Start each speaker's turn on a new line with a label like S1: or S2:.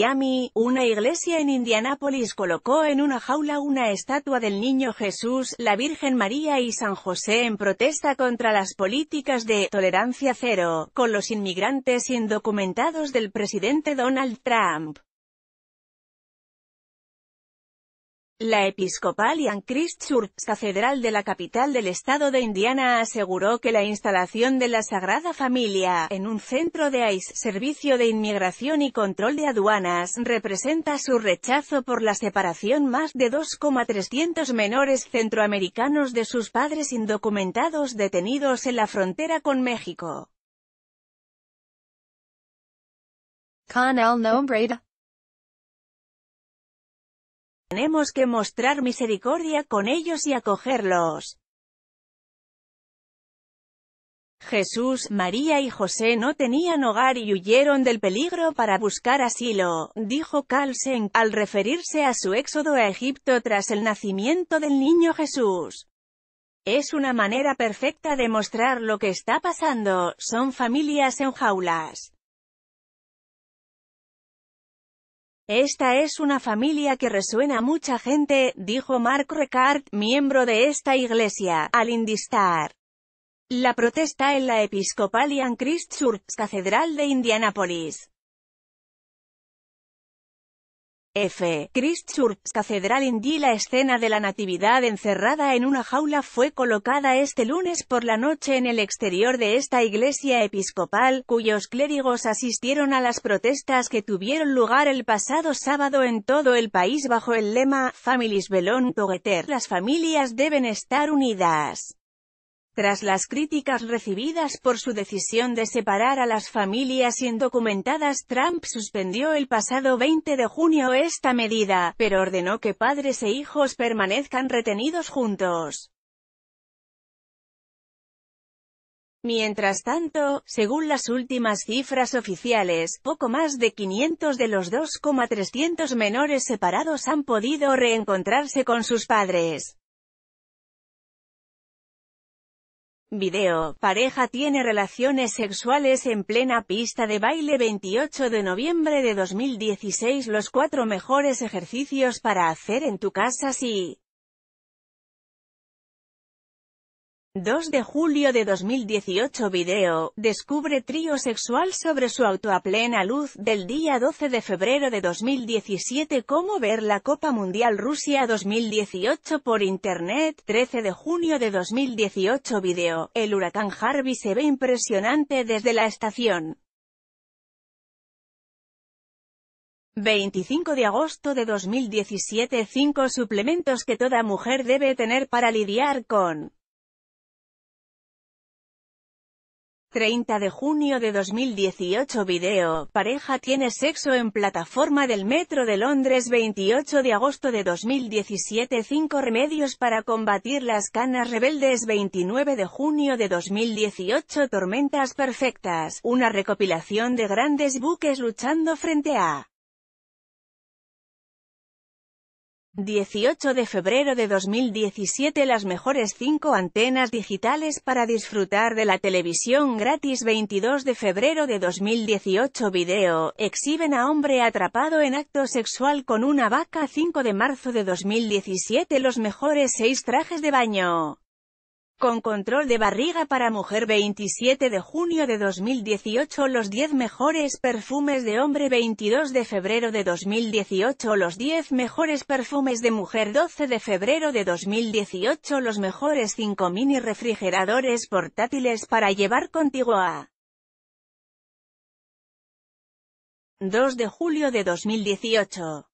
S1: Miami, una iglesia en Indianápolis colocó en una jaula una estatua del Niño Jesús, la Virgen María y San José en protesta contra las políticas de «tolerancia cero» con los inmigrantes indocumentados del presidente Donald Trump. La Episcopalian Christ Church, catedral de la capital del estado de Indiana, aseguró que la instalación de la Sagrada Familia, en un centro de ICE, Servicio de Inmigración y Control de Aduanas, representa su rechazo por la separación más de 2,300 menores centroamericanos de sus padres indocumentados detenidos en la frontera con México. Tenemos que mostrar misericordia con ellos y acogerlos. Jesús, María y José no tenían hogar y huyeron del peligro para buscar asilo, dijo Carlsen, al referirse a su éxodo a Egipto tras el nacimiento del niño Jesús. Es una manera perfecta de mostrar lo que está pasando, son familias en jaulas. Esta es una familia que resuena a mucha gente, dijo Mark Recard, miembro de esta iglesia, al indistar la protesta en la Episcopalian Christ Church Catedral de Indianapolis. F. Christchurch Catedral Indy La escena de la Natividad encerrada en una jaula fue colocada este lunes por la noche en el exterior de esta iglesia episcopal, cuyos clérigos asistieron a las protestas que tuvieron lugar el pasado sábado en todo el país bajo el lema «Families belong together» las familias deben estar unidas. Tras las críticas recibidas por su decisión de separar a las familias indocumentadas, Trump suspendió el pasado 20 de junio esta medida, pero ordenó que padres e hijos permanezcan retenidos juntos. Mientras tanto, según las últimas cifras oficiales, poco más de 500 de los 2,300 menores separados han podido reencontrarse con sus padres. Video, pareja tiene relaciones sexuales en plena pista de baile 28 de noviembre de 2016 Los cuatro mejores ejercicios para hacer en tu casa si... 2 de julio de 2018 Video, descubre trío sexual sobre su auto a plena luz, del día 12 de febrero de 2017 Cómo ver la Copa Mundial Rusia 2018 por Internet, 13 de junio de 2018 Video, el huracán Harvey se ve impresionante desde la estación. 25 de agosto de 2017 5 suplementos que toda mujer debe tener para lidiar con 30 de junio de 2018 Video, pareja tiene sexo en plataforma del Metro de Londres 28 de agosto de 2017 5 remedios para combatir las canas rebeldes 29 de junio de 2018 Tormentas perfectas, una recopilación de grandes buques luchando frente a 18 de febrero de 2017 Las mejores 5 antenas digitales para disfrutar de la televisión gratis 22 de febrero de 2018 Video, exhiben a hombre atrapado en acto sexual con una vaca 5 de marzo de 2017 Los mejores 6 trajes de baño con control de barriga para mujer 27 de junio de 2018 Los 10 mejores perfumes de hombre 22 de febrero de 2018 Los 10 mejores perfumes de mujer 12 de febrero de 2018 Los mejores 5 mini refrigeradores portátiles para llevar contigo a 2 de julio de 2018